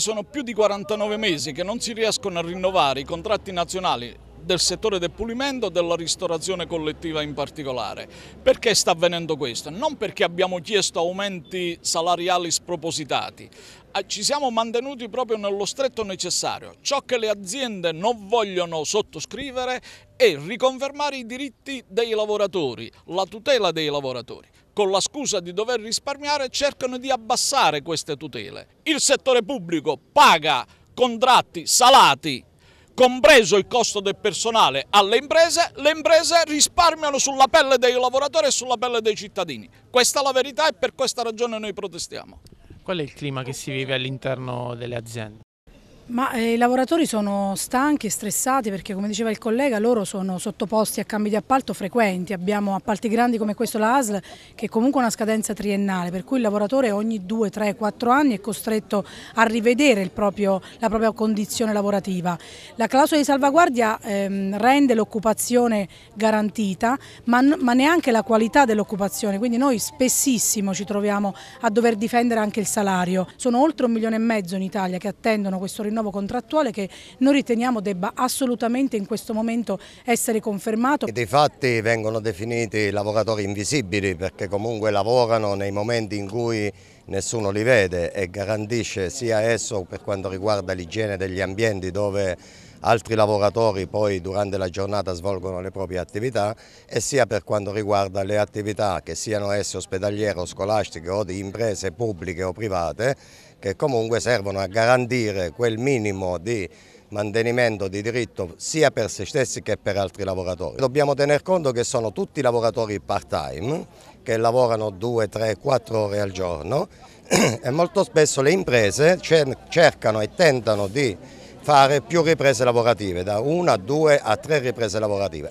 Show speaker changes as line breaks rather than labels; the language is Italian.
Sono più di 49 mesi che non si riescono a rinnovare i contratti nazionali del settore del pulimento e della ristorazione collettiva in particolare. Perché sta avvenendo questo? Non perché abbiamo chiesto aumenti salariali spropositati, ah, ci siamo mantenuti proprio nello stretto necessario. Ciò che le aziende non vogliono sottoscrivere è riconfermare i diritti dei lavoratori, la tutela dei lavoratori con la scusa di dover risparmiare, cercano di abbassare queste tutele. Il settore pubblico paga contratti salati compreso il costo del personale alle imprese, le imprese risparmiano sulla pelle dei lavoratori e sulla pelle dei cittadini. Questa è la verità e per questa ragione noi protestiamo.
Qual è il clima che si vive all'interno delle aziende?
Ma eh, i lavoratori sono stanchi e stressati perché come diceva il collega loro sono sottoposti a cambi di appalto frequenti, abbiamo appalti grandi come questo la ASL che è comunque una scadenza triennale per cui il lavoratore ogni 2, 3, 4 anni è costretto a rivedere proprio, la propria condizione lavorativa. La clausola di salvaguardia ehm, rende l'occupazione garantita ma, ma neanche la qualità dell'occupazione, quindi noi spessissimo ci troviamo a dover difendere anche il salario. Sono oltre un milione e mezzo in Italia che attendono questo rinnovo rinnovo contrattuale che noi riteniamo debba assolutamente in questo momento essere confermato. E
dei fatti vengono definiti lavoratori invisibili perché comunque lavorano nei momenti in cui nessuno li vede e garantisce sia esso per quanto riguarda l'igiene degli ambienti dove altri lavoratori poi durante la giornata svolgono le proprie attività e sia per quanto riguarda le attività che siano esse ospedaliere o scolastiche o di imprese pubbliche o private che comunque servono a garantire quel minimo di mantenimento di diritto sia per se stessi che per altri lavoratori. Dobbiamo tener conto che sono tutti lavoratori part-time che lavorano 2, 3, 4 ore al giorno e molto spesso le imprese cercano e tentano di fare più riprese lavorative, da una, due a tre riprese lavorative.